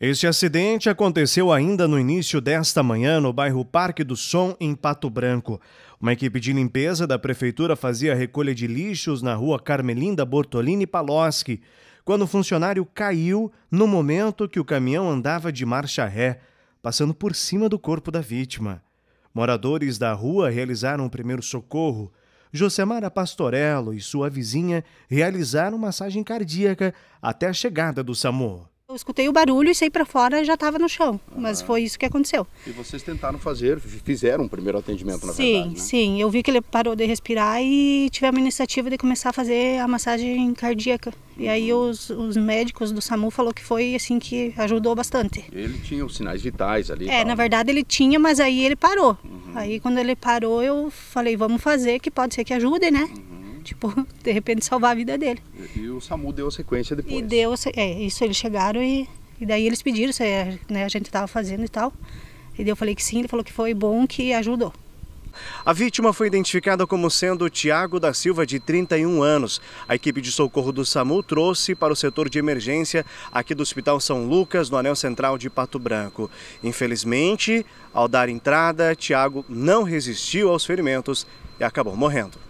Este acidente aconteceu ainda no início desta manhã no bairro Parque do Som, em Pato Branco. Uma equipe de limpeza da prefeitura fazia recolha de lixos na rua Carmelinda Bortolini Paloschi, quando o funcionário caiu no momento que o caminhão andava de marcha ré, passando por cima do corpo da vítima. Moradores da rua realizaram o primeiro socorro. Josemara Pastorello e sua vizinha realizaram massagem cardíaca até a chegada do SAMU. Eu escutei o barulho e saí para fora e já estava no chão, ah, mas foi isso que aconteceu. E vocês tentaram fazer, fizeram um primeiro atendimento, na sim, verdade, né? Sim, eu vi que ele parou de respirar e tivemos a iniciativa de começar a fazer a massagem cardíaca. E uhum. aí os, os, médicos do SAMU falou que foi assim que ajudou bastante. Ele tinha os sinais vitais ali? É, tal, na né? verdade ele tinha, mas aí ele parou. Uhum. Aí quando ele parou eu falei, vamos fazer que pode ser que ajude, né? Uhum tipo, de repente salvar a vida dele. E, e o SAMU deu a sequência depois. E deu, é, isso eles chegaram e, e daí eles pediram, se, é, né, a gente estava fazendo e tal. E daí eu falei que sim, ele falou que foi bom, que ajudou. A vítima foi identificada como sendo Tiago da Silva, de 31 anos. A equipe de socorro do SAMU trouxe para o setor de emergência aqui do Hospital São Lucas, no anel central de Pato Branco. Infelizmente, ao dar entrada, Tiago não resistiu aos ferimentos e acabou morrendo.